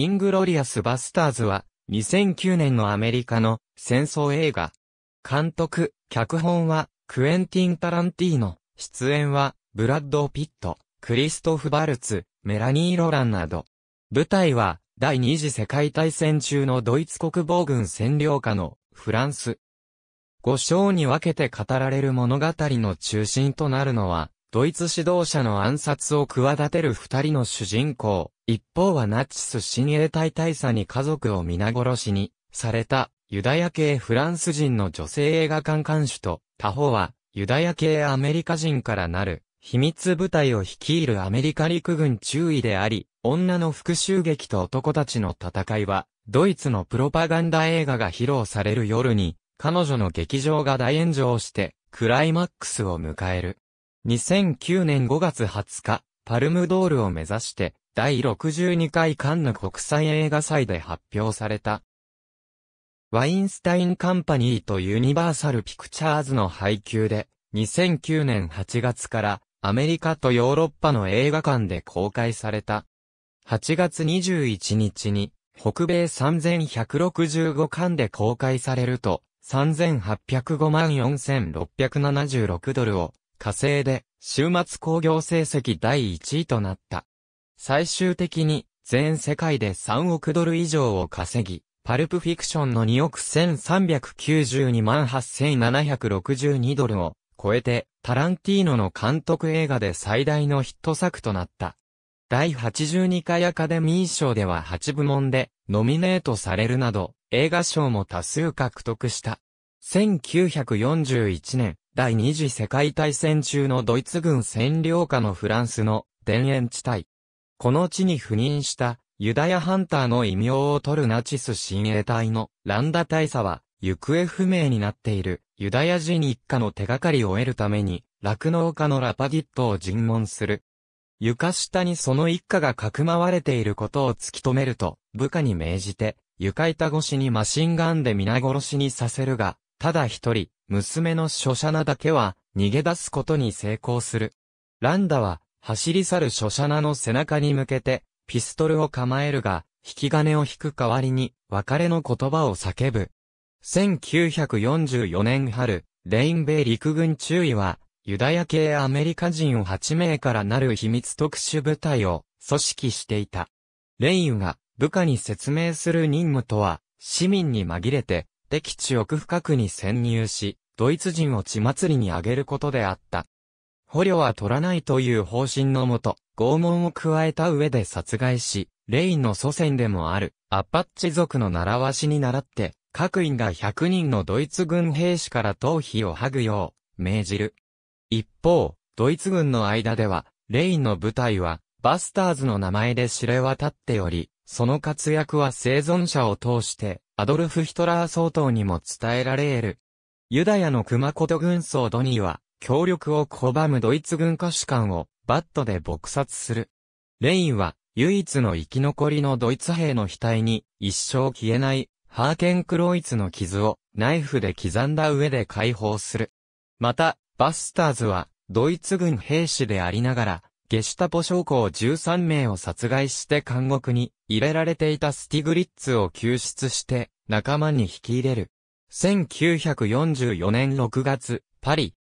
イングロリアス・バスターズは、2009年のアメリカの戦争映画。監督、脚本は、クエンティン・タランティーノ。出演は、ブラッド・ピット、クリストフ・バルツ、メラニー・ロランなど。舞台は、第二次世界大戦中のドイツ国防軍占領下のフランス。5章に分けて語られる物語の中心となるのは、ドイツ指導者の暗殺を企てる二人の主人公、一方はナチス親衛隊大佐に家族を皆殺しにされたユダヤ系フランス人の女性映画館監守と、他方はユダヤ系アメリカ人からなる秘密部隊を率いるアメリカ陸軍中尉であり、女の復讐劇と男たちの戦いは、ドイツのプロパガンダ映画が披露される夜に、彼女の劇場が大炎上して、クライマックスを迎える。2009年5月20日、パルムドールを目指して、第62回カンヌ国際映画祭で発表された。ワインスタインカンパニーとユニバーサルピクチャーズの配給で、2009年8月からアメリカとヨーロッパの映画館で公開された。8月21日に北米3165巻で公開されると3805万4676ドルを火星で、週末工業成績第1位となった。最終的に、全世界で3億ドル以上を稼ぎ、パルプフィクションの2億1392万8762ドルを超えて、タランティーノの監督映画で最大のヒット作となった。第82回アカデミー賞では8部門でノミネートされるなど、映画賞も多数獲得した。1941年、第二次世界大戦中のドイツ軍占領下のフランスの田園地帯。この地に赴任したユダヤハンターの異名を取るナチス親衛隊のランダ大佐は行方不明になっているユダヤ人一家の手がかりを得るために酪農家のラパギットを尋問する。床下にその一家がかくまわれていることを突き止めると、部下に命じて、床板越しにマシンガンで皆殺しにさせるが、ただ一人、娘のショシャナだけは、逃げ出すことに成功する。ランダは、走り去るショシャナの背中に向けて、ピストルを構えるが、引き金を引く代わりに、別れの言葉を叫ぶ。1944年春、レインベイ陸軍中尉は、ユダヤ系アメリカ人を8名からなる秘密特殊部隊を組織していた。レインが部下に説明する任務とは、市民に紛れて敵地奥深くに潜入し、ドイツ人を血祭りにあげることであった。捕虜は取らないという方針のもと、拷問を加えた上で殺害し、レインの祖先でもあるアッパッチ族の習わしに習って、各員が100人のドイツ軍兵士から頭皮を剥ぐよう、命じる。一方、ドイツ軍の間では、レインの部隊は、バスターズの名前で知れ渡っており、その活躍は生存者を通して、アドルフ・ヒトラー総統にも伝えられる。ユダヤの熊こと軍曹ドニーは、協力を拒むドイツ軍歌手官をバットで撲殺する。レインは、唯一の生き残りのドイツ兵の額に一生消えないハーケンクロイツの傷をナイフで刻んだ上で解放する。また、バスターズはドイツ軍兵士でありながらゲシュタポ将校13名を殺害して監獄に入れられていたスティグリッツを救出して仲間に引き入れる。1944年6月、パリ。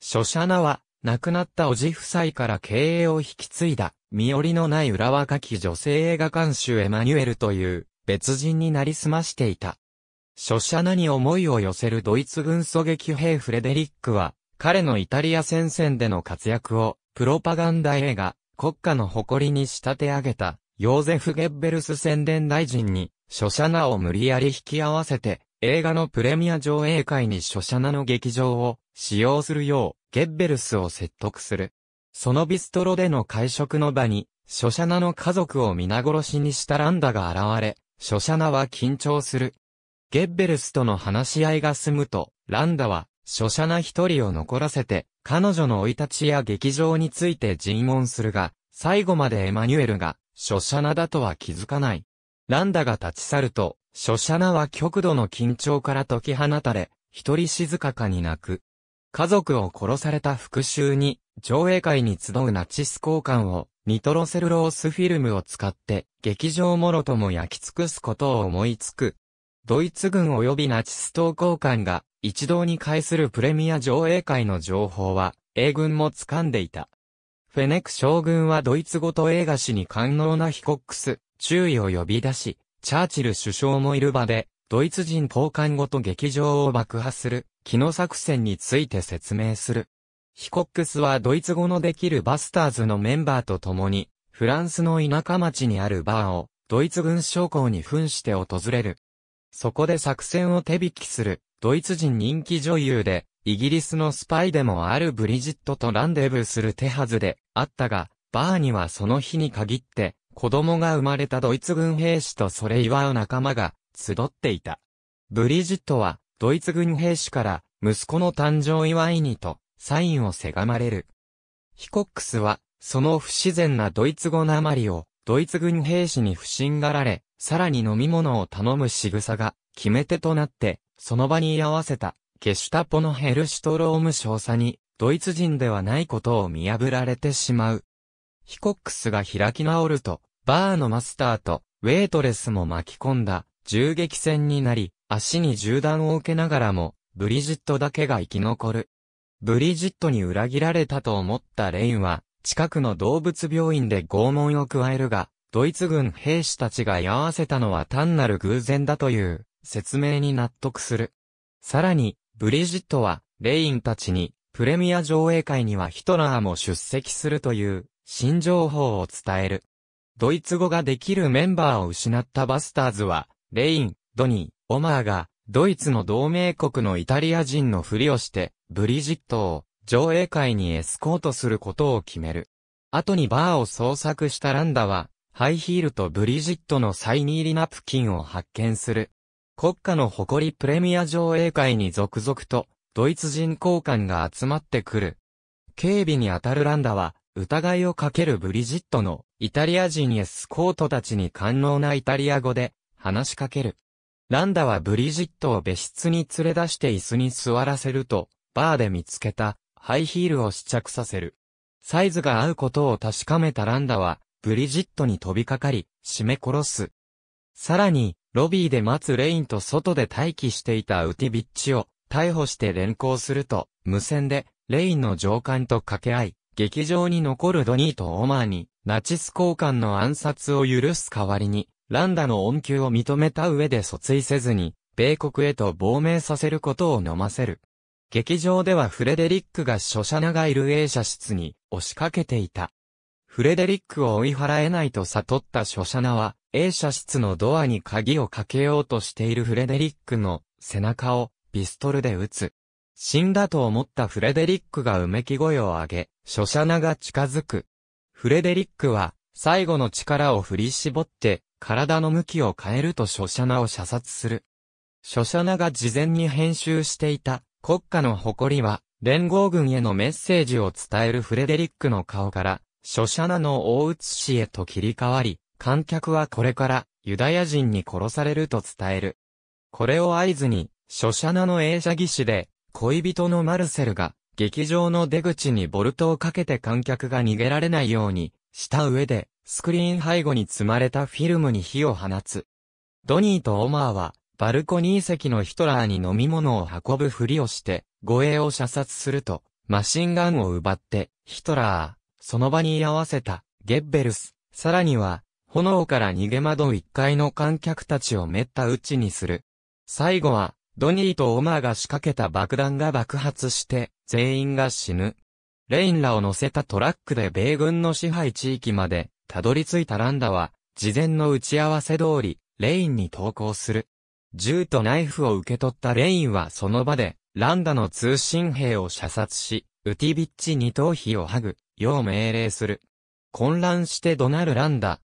書写名は、亡くなったおじ夫妻から経営を引き継いだ、身寄りのない裏若き女性映画監修エマニュエルという別人になりすましていた。書写名に思いを寄せるドイツ軍狙撃兵フレデリックは、彼のイタリア戦線での活躍を、プロパガンダ映画、国家の誇りに仕立て上げた、ヨーゼフ・ゲッベルス宣伝大臣に、書写名を無理やり引き合わせて、映画のプレミア上映会に書写名の劇場を使用するよう、ゲッベルスを説得する。そのビストロでの会食の場に、書写名の家族を皆殺しにしたランダが現れ、書写名は緊張する。ゲッベルスとの話し合いが済むと、ランダは、書写な一人を残らせて、彼女の追い立ちや劇場について尋問するが、最後までエマニュエルが、書写なだとは気づかない。ランダが立ち去ると、書写なは極度の緊張から解き放たれ、一人静かかに泣く。家族を殺された復讐に、上映会に集うナチス交換を、ニトロセルロースフィルムを使って、劇場もろとも焼き尽くすことを思いつく。ドイツ軍及びナチス党降官が一堂に会するプレミア上映会の情報は、英軍も掴んでいた。フェネク将軍はドイツ語と映画史に官能なヒコックス、注意を呼び出し、チャーチル首相もいる場で、ドイツ人高官ごと劇場を爆破する、機能作戦について説明する。ヒコックスはドイツ語のできるバスターズのメンバーと共に、フランスの田舎町にあるバーを、ドイツ軍将校に扮して訪れる。そこで作戦を手引きする、ドイツ人人気女優で、イギリスのスパイでもあるブリジットとランデブーする手はずであったが、バーにはその日に限って、子供が生まれたドイツ軍兵士とそれ祝う仲間が集っていた。ブリジットは、ドイツ軍兵士から、息子の誕生祝いにと、サインをせがまれる。ヒコックスは、その不自然なドイツ語なまりを、ドイツ軍兵士に不信がられ、さらに飲み物を頼む仕草が決め手となって、その場に居合わせた、ゲシュタポのヘルシュトローム少佐に、ドイツ人ではないことを見破られてしまう。ヒコックスが開き直ると、バーのマスターと、ウェイトレスも巻き込んだ、銃撃戦になり、足に銃弾を受けながらも、ブリジットだけが生き残る。ブリジットに裏切られたと思ったレインは、近くの動物病院で拷問を加えるが、ドイツ軍兵士たちが居合わせたのは単なる偶然だという説明に納得する。さらに、ブリジットは、レインたちに、プレミア上映会にはヒトラーも出席するという、新情報を伝える。ドイツ語ができるメンバーを失ったバスターズは、レイン、ドニー、オマーが、ドイツの同盟国のイタリア人のふりをして、ブリジットを上映会にエスコートすることを決める。後にバーを捜索したランダは、ハイヒールとブリジットのサイン入りナプキンを発見する。国家の誇りプレミア上映会に続々と、ドイツ人交換が集まってくる。警備に当たるランダは、疑いをかけるブリジットの、イタリア人エスコートたちに感能なイタリア語で、話しかける。ランダはブリジットを別室に連れ出して椅子に座らせると、バーで見つけた、ハイヒールを試着させる。サイズが合うことを確かめたランダは、ブリジットに飛びかかり、締め殺す。さらに、ロビーで待つレインと外で待機していたウティビッチを逮捕して連行すると、無線で、レインの上官と掛け合い、劇場に残るドニーとオマーに、ナチス交換の暗殺を許す代わりに、ランダの恩給を認めた上で訴追せずに、米国へと亡命させることを飲ませる。劇場ではフレデリックが書写長いルエ写室に押しかけていた。フレデリックを追い払えないと悟ったショシャナは、A 社室のドアに鍵をかけようとしているフレデリックの背中をピストルで撃つ。死んだと思ったフレデリックがうめき声を上げ、ショシャナが近づく。フレデリックは、最後の力を振り絞って、体の向きを変えるとショシャナを射殺する。ショシャナが事前に編集していた国家の誇りは、連合軍へのメッセージを伝えるフレデリックの顔から書写なの大写しへと切り替わり、観客はこれからユダヤ人に殺されると伝える。これを合図に、書写なの映写技師で、恋人のマルセルが、劇場の出口にボルトをかけて観客が逃げられないように、した上で、スクリーン背後に積まれたフィルムに火を放つ。ドニーとオマーは、バルコニー席のヒトラーに飲み物を運ぶふりをして、護衛を射殺すると、マシンガンを奪って、ヒトラー、その場に居合わせた、ゲッベルス。さらには、炎から逃げ惑う1階の観客たちを滅多打ちにする。最後は、ドニーとオマーが仕掛けた爆弾が爆発して、全員が死ぬ。レインらを乗せたトラックで米軍の支配地域まで、たどり着いたランダは、事前の打ち合わせ通り、レインに投降する。銃とナイフを受け取ったレインはその場で、ランダの通信兵を射殺し、ウティビッチ二頭皮を剥ぐ。よう命令する。混乱して怒鳴るランダ。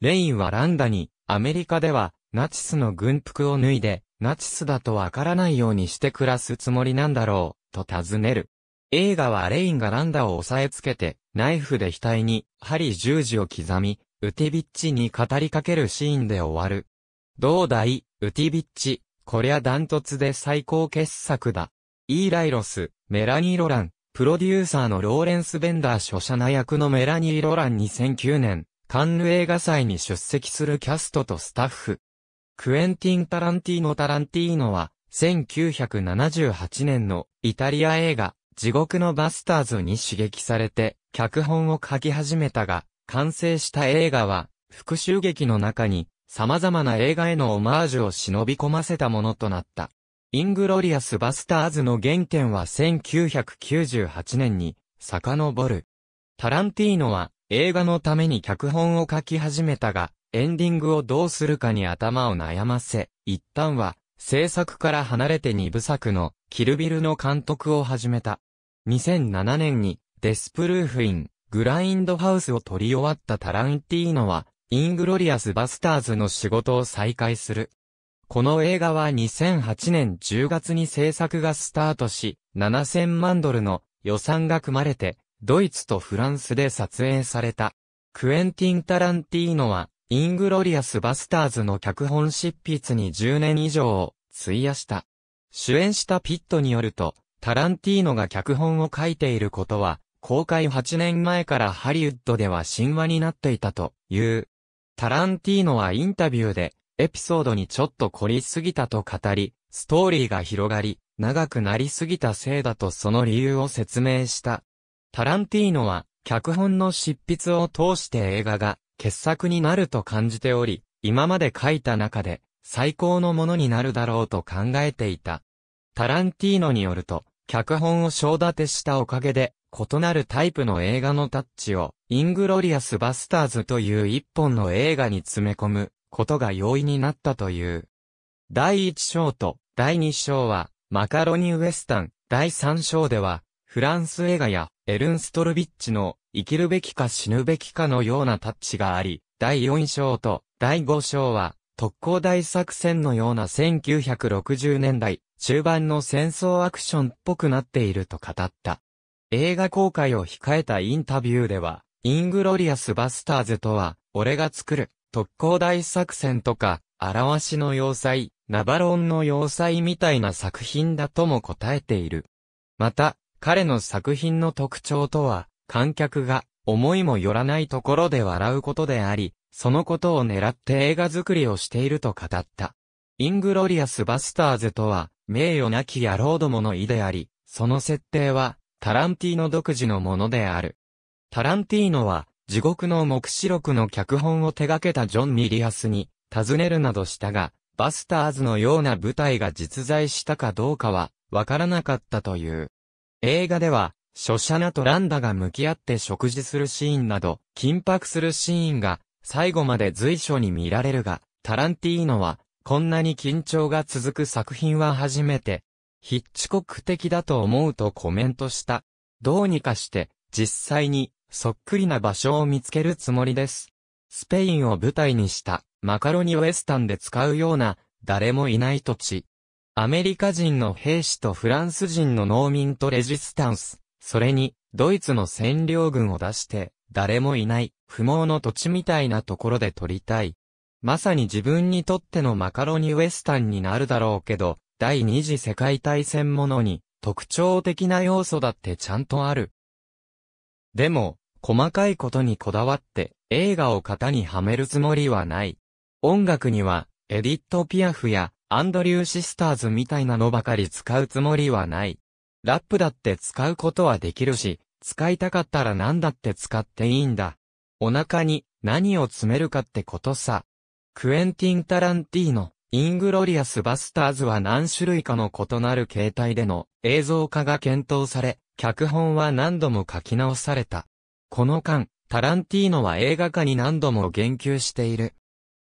レインはランダに、アメリカでは、ナチスの軍服を脱いで、ナチスだとわからないようにして暮らすつもりなんだろう、と尋ねる。映画はレインがランダを押さえつけて、ナイフで額に、針十字を刻み、ウティビッチに語りかけるシーンで終わる。どうだい、ウティビッチ、こりゃダントツで最高傑作だ。イーライロス、メラニー・ロラン、プロデューサーのローレンス・ベンダー初社な役のメラニー・ロラン2009年、カンヌ映画祭に出席するキャストとスタッフ。クエンティン・タランティーノ・タランティーノは、1978年のイタリア映画、地獄のバスターズに刺激されて、脚本を書き始めたが、完成した映画は、復讐劇の中に、様々な映画へのオマージュを忍び込ませたものとなった。イングロリアス・バスターズの原点は1998年に遡る。タランティーノは映画のために脚本を書き始めたが、エンディングをどうするかに頭を悩ませ、一旦は制作から離れて二部作のキルビルの監督を始めた。2007年にデスプルーフイン、グラインドハウスを取り終わったタランティーノは、イングロリアス・バスターズの仕事を再開する。この映画は2008年10月に制作がスタートし、7000万ドルの予算が組まれて、ドイツとフランスで撮影された。クエンティン・タランティーノは、イングロリアス・バスターズの脚本執筆に10年以上を費やした。主演したピットによると、タランティーノが脚本を書いていることは、公開8年前からハリウッドでは神話になっていたという。タランティーノはインタビューで、エピソードにちょっと凝りすぎたと語り、ストーリーが広がり、長くなりすぎたせいだとその理由を説明した。タランティーノは、脚本の執筆を通して映画が傑作になると感じており、今まで書いた中で最高のものになるだろうと考えていた。タランティーノによると、脚本を小立てしたおかげで、異なるタイプの映画のタッチを、イングロリアスバスターズという一本の映画に詰め込むことが容易になったという。第1章と第2章は、マカロニウエスタン、第3章では、フランス映画やエルンストルビッチの生きるべきか死ぬべきかのようなタッチがあり、第4章と第5章は特攻大作戦のような1960年代中盤の戦争アクションっぽくなっていると語った。映画公開を控えたインタビューでは、イングロリアスバスターズとは、俺が作る特攻大作戦とか、わしの要塞、ナバロンの要塞みたいな作品だとも答えている。また、彼の作品の特徴とは、観客が思いもよらないところで笑うことであり、そのことを狙って映画作りをしていると語った。イングロリアス・バスターズとは、名誉なき野郎どもの意であり、その設定は、タランティーノ独自のものである。タランティーノは、地獄の目視録の脚本を手掛けたジョン・ミリアスに尋ねるなどしたが、バスターズのような舞台が実在したかどうかは、わからなかったという。映画では、書写ナとランダが向き合って食事するシーンなど、緊迫するシーンが、最後まで随所に見られるが、タランティーノは、こんなに緊張が続く作品は初めて、ヒッチコック的だと思うとコメントした。どうにかして、実際に、そっくりな場所を見つけるつもりです。スペインを舞台にした、マカロニウエスタンで使うような、誰もいない土地。アメリカ人の兵士とフランス人の農民とレジスタンス、それに、ドイツの占領軍を出して、誰もいない、不毛の土地みたいなところで撮りたい。まさに自分にとってのマカロニウエスタンになるだろうけど、第二次世界大戦ものに、特徴的な要素だってちゃんとある。でも、細かいことにこだわって映画を型にはめるつもりはない。音楽には、エディット・ピアフやアンドリュー・シスターズみたいなのばかり使うつもりはない。ラップだって使うことはできるし、使いたかったら何だって使っていいんだ。お腹に何を詰めるかってことさ。クエンティン・タランティーノ、イングロリアス・バスターズは何種類かの異なる形態での映像化が検討され、脚本は何度も書き直された。この間、タランティーノは映画化に何度も言及している。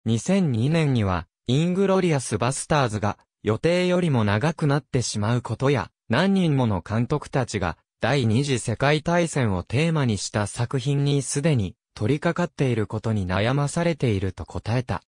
2002年には、イングロリアスバスターズが予定よりも長くなってしまうことや、何人もの監督たちが第二次世界大戦をテーマにした作品にすでに取り掛かっていることに悩まされていると答えた。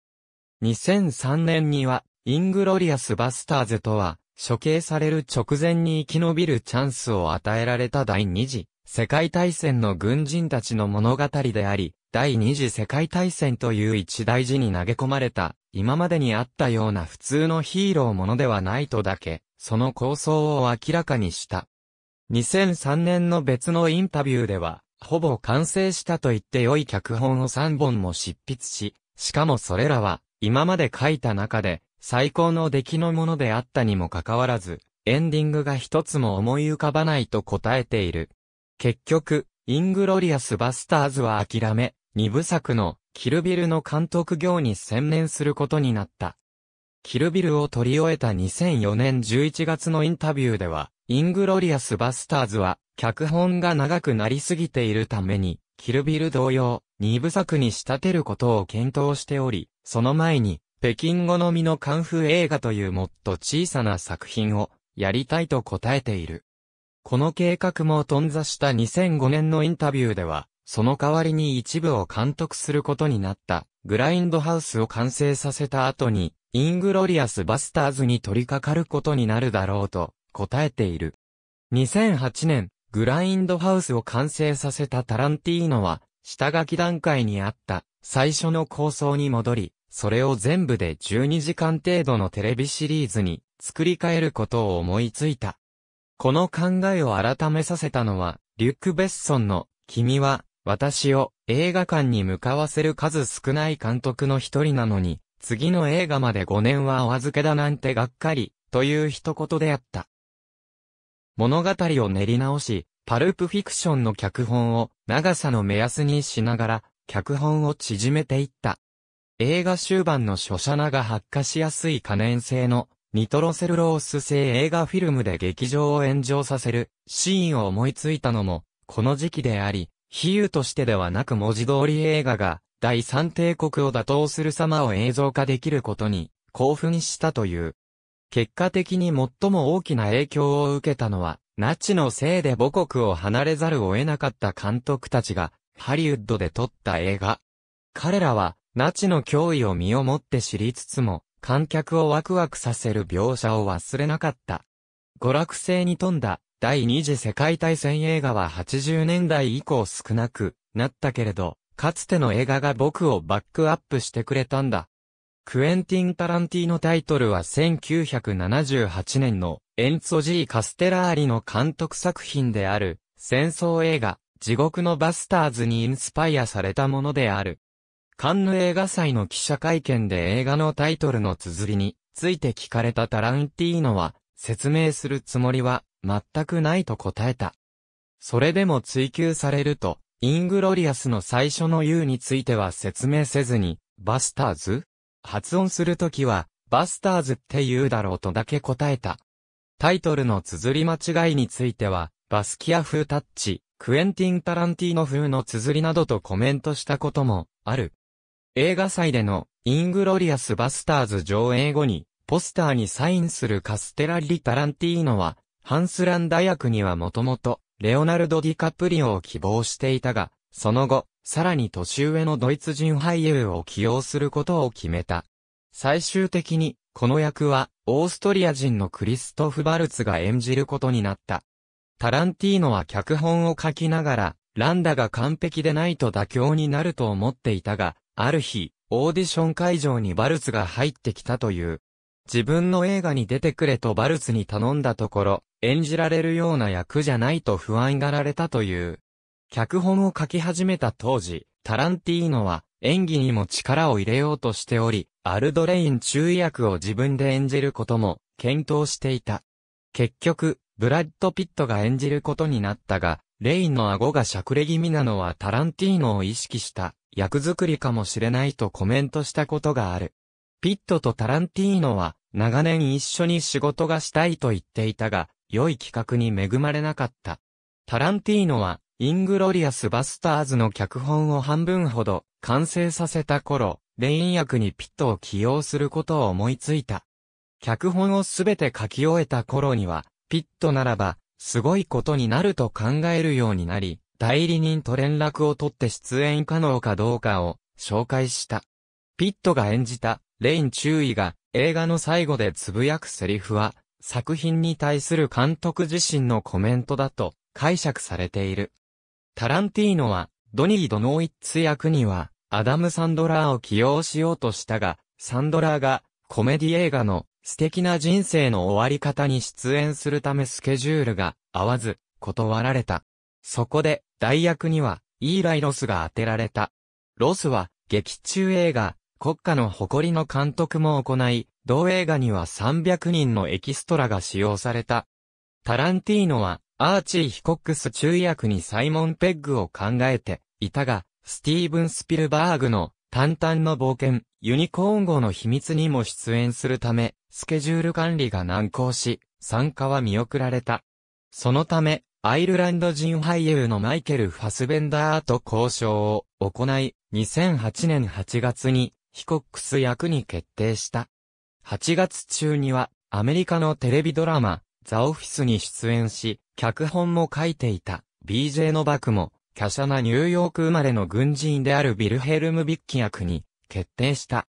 2003年には、イングロリアスバスターズとは、処刑される直前に生き延びるチャンスを与えられた第二次世界大戦の軍人たちの物語であり、第二次世界大戦という一大事に投げ込まれた、今までにあったような普通のヒーローものではないとだけ、その構想を明らかにした。2003年の別のインタビューでは、ほぼ完成したと言って良い脚本を3本も執筆し、しかもそれらは、今まで書いた中で、最高の出来のものであったにもかかわらず、エンディングが一つも思い浮かばないと答えている。結局、イングロリアス・バスターズは諦め、二部作のキルビルの監督業に専念することになった。キルビルを取り終えた2004年11月のインタビューでは、イングロリアス・バスターズは、脚本が長くなりすぎているために、キルビル同様、二部作に仕立てることを検討しており、その前に、北京好みのカンフー映画というもっと小さな作品を、やりたいと答えている。この計画も頓挫した2005年のインタビューでは、その代わりに一部を監督することになったグラインドハウスを完成させた後に、イングロリアスバスターズに取り掛かることになるだろうと答えている。2008年、グラインドハウスを完成させたタランティーノは、下書き段階にあった最初の構想に戻り、それを全部で12時間程度のテレビシリーズに作り変えることを思いついた。この考えを改めさせたのは、リュック・ベッソンの、君は、私を映画館に向かわせる数少ない監督の一人なのに、次の映画まで5年はお預けだなんてがっかり、という一言であった。物語を練り直し、パルプフィクションの脚本を長さの目安にしながら、脚本を縮めていった。映画終盤の書写名が発火しやすい可燃性のニトロセルロース製映画フィルムで劇場を炎上させるシーンを思いついたのも、この時期であり、比喩としてではなく文字通り映画が、第三帝国を打倒する様を映像化できることに、興奮したという。結果的に最も大きな影響を受けたのは、ナチのせいで母国を離れざるを得なかった監督たちが、ハリウッドで撮った映画。彼らは、ナチの脅威を身をもって知りつつも、観客をワクワクさせる描写を忘れなかった。娯楽性に富んだ第二次世界大戦映画は80年代以降少なくなったけれど、かつての映画が僕をバックアップしてくれたんだ。クエンティン・タランティのタイトルは1978年のエンツォジー・カステラーリの監督作品である戦争映画地獄のバスターズにインスパイアされたものである。カンヌ映画祭の記者会見で映画のタイトルの綴りについて聞かれたタランティーノは、説明するつもりは全くないと答えた。それでも追求されると、イングロリアスの最初の U については説明せずに、バスターズ発音するときは、バスターズって言うだろうとだけ答えた。タイトルの綴り間違いについては、バスキア風タッチ、クエンティン・タランティーノ風の綴りなどとコメントしたこともある。映画祭でのイングロリアスバスターズ上映後に、ポスターにサインするカステラリ・タランティーノは、ハンスランダ役にはもともと、レオナルド・ディカプリオを希望していたが、その後、さらに年上のドイツ人俳優を起用することを決めた。最終的に、この役は、オーストリア人のクリストフ・バルツが演じることになった。タランティーノは脚本を書きながら、ランダが完璧でないと妥協になると思っていたが、ある日、オーディション会場にバルツが入ってきたという。自分の映画に出てくれとバルツに頼んだところ、演じられるような役じゃないと不安がられたという。脚本を書き始めた当時、タランティーノは演技にも力を入れようとしており、アルドレイン注意役を自分で演じることも検討していた。結局、ブラッド・ピットが演じることになったが、レインの顎がしゃくれ気味なのはタランティーノを意識した役作りかもしれないとコメントしたことがある。ピットとタランティーノは長年一緒に仕事がしたいと言っていたが、良い企画に恵まれなかった。タランティーノはイングロリアス・バスターズの脚本を半分ほど完成させた頃、レイン役にピットを起用することを思いついた。脚本をすべて書き終えた頃には、ピットならば、すごいことになると考えるようになり、代理人と連絡を取って出演可能かどうかを紹介した。ピットが演じたレイン注意が映画の最後でつぶやくセリフは作品に対する監督自身のコメントだと解釈されている。タランティーノはドニー・ドノーイッツ役にはアダム・サンドラーを起用しようとしたが、サンドラーがコメディ映画の素敵な人生の終わり方に出演するためスケジュールが合わず断られた。そこで代役には、イーライ・ロスが当てられた。ロスは、劇中映画、国家の誇りの監督も行い、同映画には300人のエキストラが使用された。タランティーノは、アーチー・ヒコックス中役にサイモン・ペッグを考えていたが、スティーブン・スピルバーグの淡々の冒険、ユニコーン号の秘密にも出演するため、スケジュール管理が難航し、参加は見送られた。そのため、アイルランド人俳優のマイケル・ファスベンダーと交渉を行い、2008年8月にヒコックス役に決定した。8月中にはアメリカのテレビドラマ、ザ・オフィスに出演し、脚本も書いていた BJ のバクも、華奢なニューヨーク生まれの軍人であるビルヘルム・ビッキ役に決定した。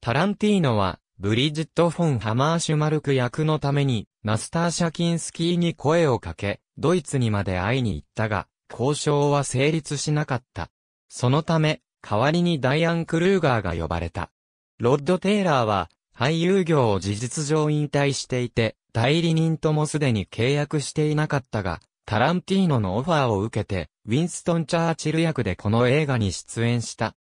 タランティーノはブリジット・フォン・ハマーシュマルク役のために、ナスター・シャキンスキーに声をかけ、ドイツにまで会いに行ったが、交渉は成立しなかった。そのため、代わりにダイアン・クルーガーが呼ばれた。ロッド・テイラーは、俳優業を事実上引退していて、代理人ともすでに契約していなかったが、タランティーノのオファーを受けて、ウィンストン・チャーチル役でこの映画に出演した。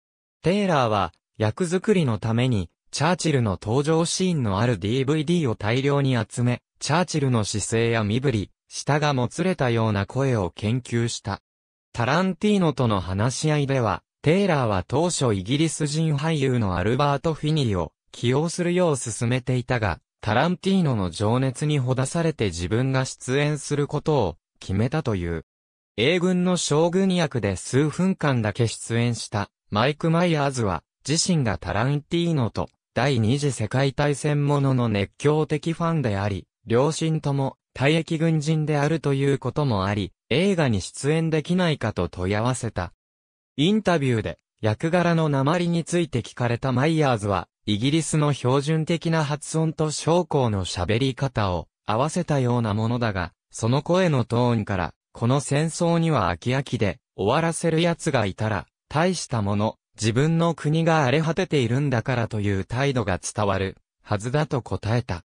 テイラーは、役作りのために、チャーチルの登場シーンのある DVD を大量に集め、チャーチルの姿勢や身振り、舌がもつれたような声を研究した。タランティーノとの話し合いでは、テイラーは当初イギリス人俳優のアルバート・フィニーを起用するよう勧めていたが、タランティーノの情熱にほだされて自分が出演することを決めたという。英軍の将軍役で数分間だけ出演したマイク・マイヤーズは自身がタランティーノと第二次世界大戦ものの熱狂的ファンであり、両親とも退役軍人であるということもあり、映画に出演できないかと問い合わせた。インタビューで、役柄の鉛について聞かれたマイヤーズは、イギリスの標準的な発音と将校の喋り方を合わせたようなものだが、その声のトーンから、この戦争には飽き飽きで、終わらせる奴がいたら、大したもの、自分の国が荒れ果てているんだからという態度が伝わる、はずだと答えた。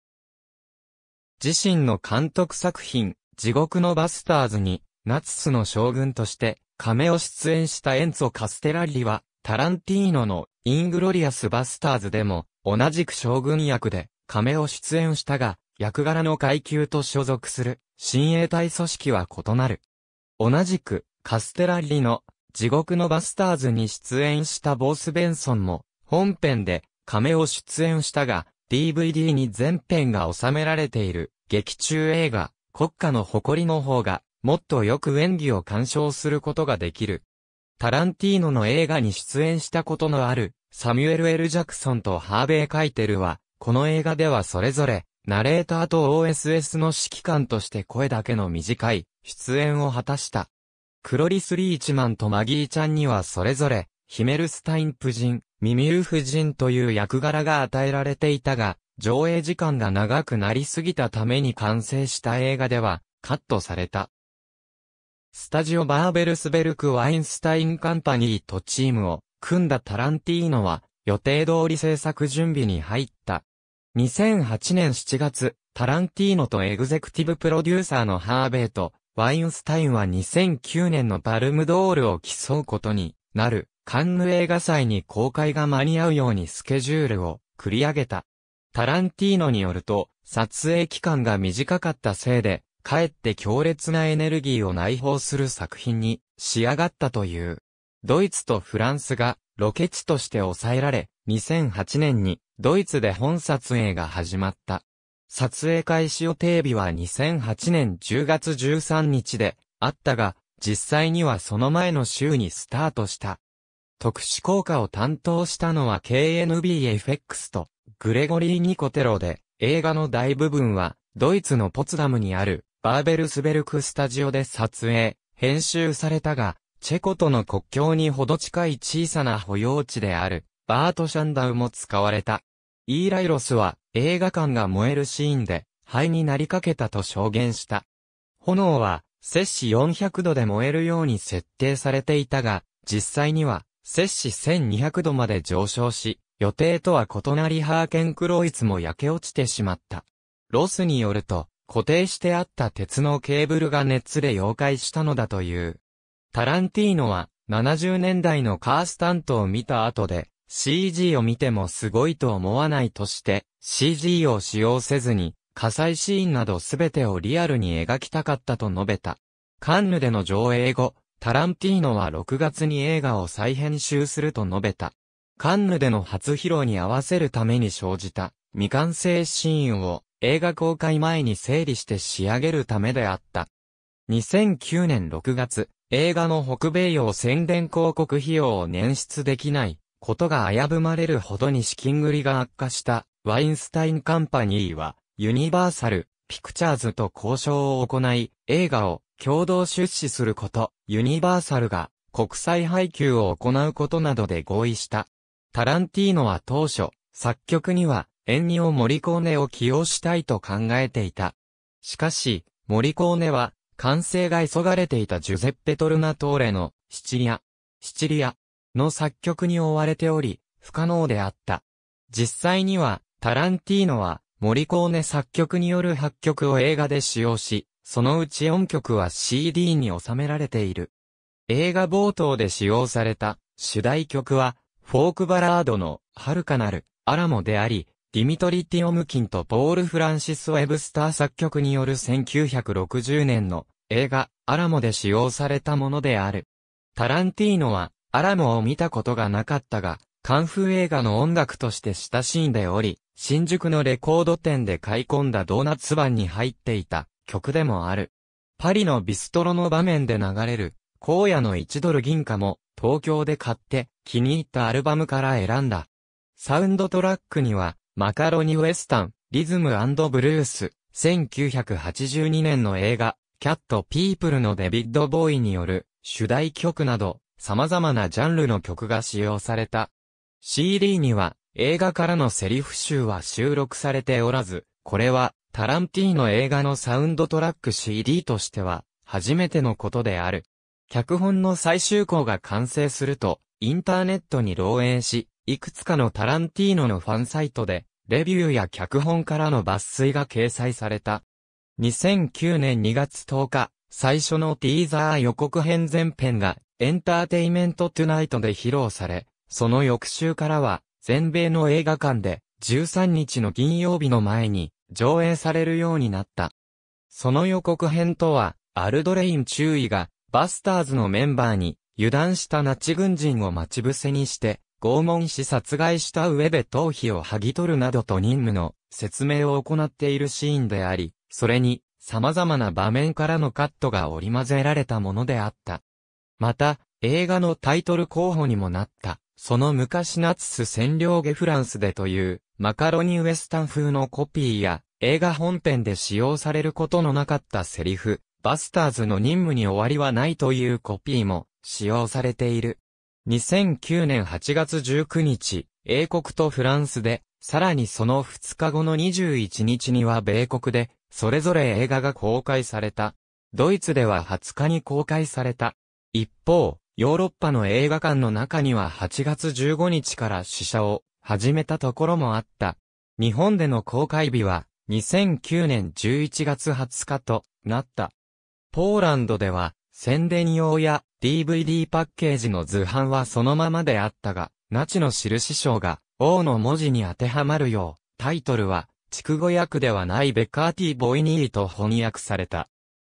自身の監督作品、地獄のバスターズに、ナツスの将軍として、亀を出演したエンツォ・カステラリは、タランティーノの、イングロリアス・バスターズでも、同じく将軍役で、亀を出演したが、役柄の階級と所属する、親衛隊組織は異なる。同じく、カステラリの、地獄のバスターズに出演したボース・ベンソンも、本編で、亀を出演したが、DVD に全編が収められている、劇中映画、国家の誇りの方が、もっとよく演技を鑑賞することができる。タランティーノの映画に出演したことのある、サミュエル・エル・ジャクソンとハーベイ・カイテルは、この映画ではそれぞれ、ナレーターと OSS の指揮官として声だけの短い、出演を果たした。クロリス・リーチマンとマギーちゃんにはそれぞれ、ヒメルスタイン夫人、ミミル夫人という役柄が与えられていたが、上映時間が長くなりすぎたために完成した映画では、カットされた。スタジオバーベルスベルク・ワインスタイン・カンパニーとチームを組んだタランティーノは予定通り制作準備に入った。2008年7月、タランティーノとエグゼクティブプロデューサーのハーベイとワインスタインは2009年のパルムドールを競うことになる、カンヌ映画祭に公開が間に合うようにスケジュールを繰り上げた。タランティーノによると、撮影期間が短かったせいで、かえって強烈なエネルギーを内包する作品に仕上がったという。ドイツとフランスがロケ地として抑えられ、2008年にドイツで本撮影が始まった。撮影開始予定日は2008年10月13日であったが、実際にはその前の週にスタートした。特殊効果を担当したのは KNBFX とグレゴリー・ニコテロで、映画の大部分はドイツのポツダムにあるバーベルスベルクスタジオで撮影、編集されたが、チェコとの国境にほど近い小さな保養地である、バートシャンダウも使われた。イーライロスは映画館が燃えるシーンで灰になりかけたと証言した。炎は摂氏400度で燃えるように設定されていたが、実際には摂氏1200度まで上昇し、予定とは異なりハーケンクロイツも焼け落ちてしまった。ロスによると、固定してあった鉄のケーブルが熱で溶解したのだという。タランティーノは70年代のカースタントを見た後で、CG を見てもすごいと思わないとして、CG を使用せずに、火災シーンなどすべてをリアルに描きたかったと述べた。カンヌでの上映後、タランティーノは6月に映画を再編集すると述べた。カンヌでの初披露に合わせるために生じた未完成シーンを映画公開前に整理して仕上げるためであった。2009年6月、映画の北米洋宣伝広告費用を捻出できないことが危ぶまれるほどに資金繰りが悪化したワインスタインカンパニーはユニバーサル・ピクチャーズと交渉を行い映画を共同出資すること、ユニバーサルが国際配給を行うことなどで合意した。タランティーノは当初、作曲にはエンニオ・モリコーネを起用したいと考えていた。しかし、モリコーネは完成が急がれていたジュゼッペ・トルナトーレのシチリア、シチリア、の作曲に追われており、不可能であった。実際には、タランティーノは、モリコーネ作曲による発曲を映画で使用し、そのうち音曲は CD に収められている。映画冒頭で使用された主題曲は、フォークバラードの遥かなるアラモであり、ディミトリ・ティオムキンとポール・フランシス・ウェブスター作曲による1960年の映画アラモで使用されたものである。タランティーノはアラモを見たことがなかったが、カンフー映画の音楽として親しんでおり、新宿のレコード店で買い込んだドーナツ版に入っていた曲でもある。パリのビストロの場面で流れる、荒野の1ドル銀貨も東京で買って気に入ったアルバムから選んだ。サウンドトラックには、マカロニウエスタン、リズムブルース、1982年の映画、キャット・ピープルのデビッド・ボーイによる主題曲など様々なジャンルの曲が使用された。CD には映画からのセリフ集は収録されておらず、これはタランティーノ映画のサウンドトラック CD としては初めてのことである。脚本の最終稿が完成すると、インターネットに漏洩し、いくつかのタランティーノのファンサイトで、レビューや脚本からの抜粋が掲載された。2009年2月10日、最初のティーザー予告編前編がエンターテイメントトゥナイトで披露され、その翌週からは、全米の映画館で、13日の金曜日の前に、上映されるようになった。その予告編とは、アルドレイン注意が、バスターズのメンバーに、油断したナチ軍人を待ち伏せにして、拷問し殺害した上で頭皮を剥ぎ取るなどと任務の説明を行っているシーンであり、それに様々な場面からのカットが織り交ぜられたものであった。また、映画のタイトル候補にもなった、その昔ナチス占領下フランスでという、マカロニウエスタン風のコピーや、映画本編で使用されることのなかったセリフ、バスターズの任務に終わりはないというコピーも使用されている。2009年8月19日、英国とフランスで、さらにその2日後の21日には米国で、それぞれ映画が公開された。ドイツでは20日に公開された。一方、ヨーロッパの映画館の中には8月15日から試写を始めたところもあった。日本での公開日は2009年11月20日となった。ポーランドでは宣伝用や DVD パッケージの図版はそのままであったが、ナチの印章が王の文字に当てはまるよう、タイトルは、筑語訳ではないベカーティ・ボイニーと翻訳された。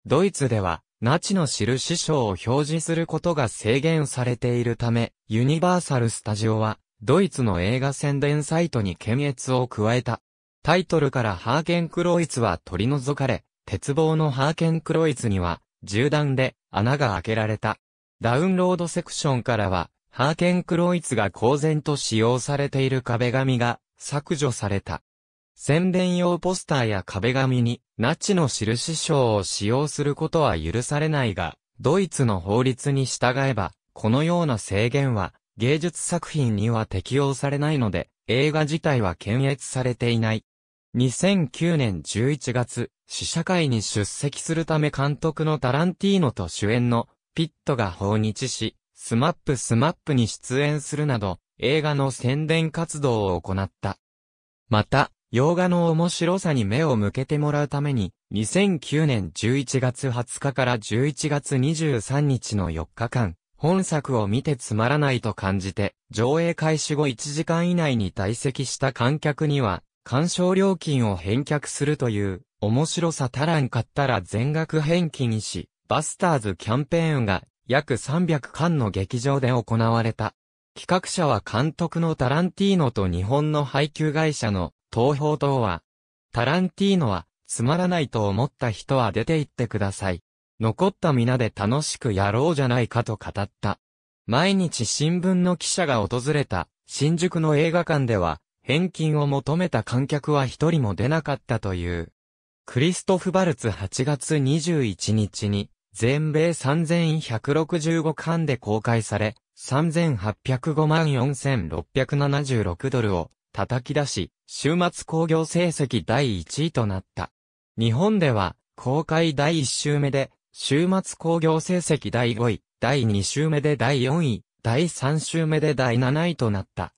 ドイツでは、ナチの知る師匠を表示することが制限されているため、ユニバーサル・スタジオは、ドイツの映画宣伝サイトに検閲を加えた。タイトルからハーケン・クロイツは取り除かれ、鉄棒のハーケン・クロイツには、銃弾で穴が開けられた。ダウンロードセクションからは、ハーケン・クロイツが公然と使用されている壁紙が削除された。宣伝用ポスターや壁紙に、ナチの印章を使用することは許されないが、ドイツの法律に従えば、このような制限は、芸術作品には適用されないので、映画自体は検閲されていない。2009年11月、試写会に出席するため監督のタランティーノと主演の、ピットが訪日し、スマップスマップに出演するなど、映画の宣伝活動を行った。また、洋画の面白さに目を向けてもらうために、2009年11月20日から11月23日の4日間、本作を見てつまらないと感じて、上映開始後1時間以内に退席した観客には、鑑賞料金を返却するという、面白さ足らんかったら全額返金し、バスターズキャンペーンが約300巻の劇場で行われた。企画者は監督のタランティーノと日本の配給会社の東票党は、タランティーノは、つまらないと思った人は出て行ってください。残った皆で楽しくやろうじゃないかと語った。毎日新聞の記者が訪れた新宿の映画館では、返金を求めた観客は一人も出なかったという。クリストフ・バルツ8月21日に、全米3165巻で公開され、3805万4676ドルを叩き出し、週末工業成績第1位となった。日本では、公開第1週目で、週末工業成績第5位、第2週目で第4位、第3週目で第7位となった。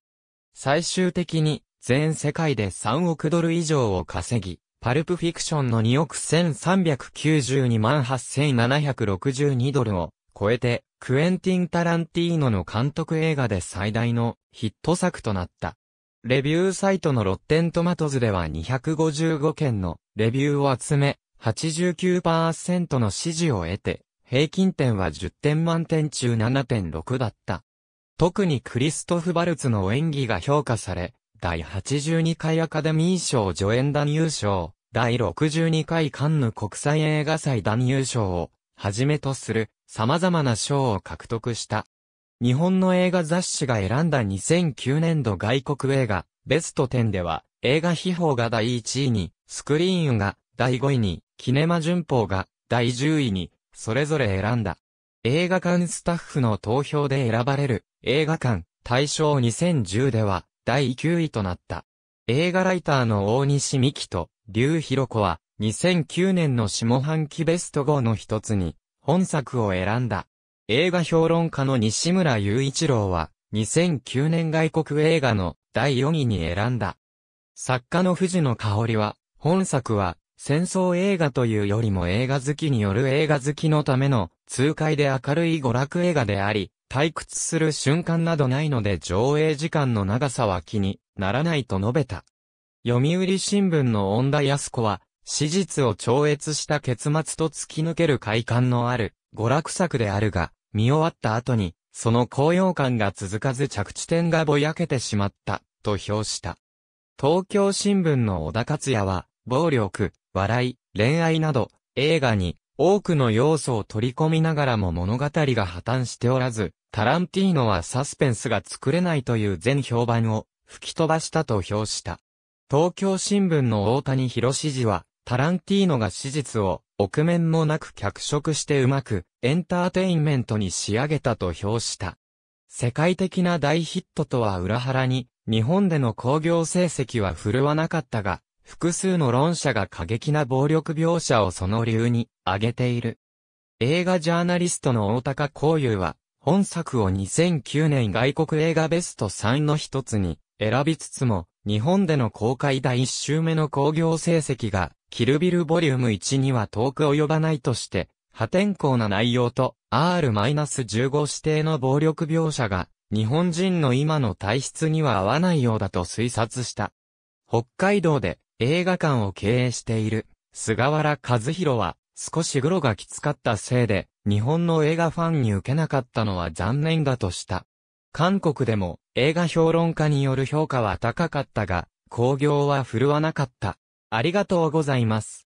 最終的に、全世界で3億ドル以上を稼ぎ、パルプフィクションの2億1392万8762ドルを超えて、クエンティン・タランティーノの監督映画で最大のヒット作となった。レビューサイトのロッテントマトズでは255件のレビューを集め、89%の支持を得て、平均点は10点満点中7.6だった。特にクリストフ・バルツの演技が評価され、第82回アカデミー賞助演男優賞、第62回カンヌ国際映画祭男優賞を、はじめとする様々な賞を獲得した。日本の映画雑誌が選んだ2009年度外国映画、ベスト10では、映画秘宝が第1位に、スクリーンが第5位に、キネマ旬報が第10位に、それぞれ選んだ。映画館スタッフの投票で選ばれる、映画館、大賞2010では、第9位となった。映画ライターの大西美希と、劉弘子は、2009年の下半期ベスト5の一つに、本作を選んだ。映画評論家の西村雄一郎は、2009年外国映画の第4位に選んだ。作家の藤野香織は、本作は、戦争映画というよりも映画好きによる映画好きのための、痛快で明るい娯楽映画であり、退屈する瞬間などないので上映時間の長さは気にならないと述べた。読売新聞の恩田康子は、史実を超越した結末と突き抜ける快感のある、娯楽作であるが、見終わった後に、その高揚感が続かず着地点がぼやけてしまった、と評した。東京新聞の小田克也は、暴力、笑い、恋愛など、映画に多くの要素を取り込みながらも物語が破綻しておらず、タランティーノはサスペンスが作れないという全評判を吹き飛ばしたと評した。東京新聞の大谷博史氏は、タランティーノが史実を臆面もなく脚色してうまく、エンターテインメントに仕上げたと評した。世界的な大ヒットとは裏腹に、日本での興行成績は振るわなかったが、複数の論者が過激な暴力描写をその理由に挙げている。映画ジャーナリストの大高幸雄は、本作を2009年外国映画ベスト3の一つに選びつつも、日本での公開第1週目の興行成績がキルビルボリューム1には遠く及ばないとして、破天荒な内容と R-15 指定の暴力描写が日本人の今の体質には合わないようだと推察した。北海道で映画館を経営している菅原和弘は少しグロがきつかったせいで日本の映画ファンに受けなかったのは残念だとした。韓国でも映画評論家による評価は高かったが、興行は振るわなかった。ありがとうございます。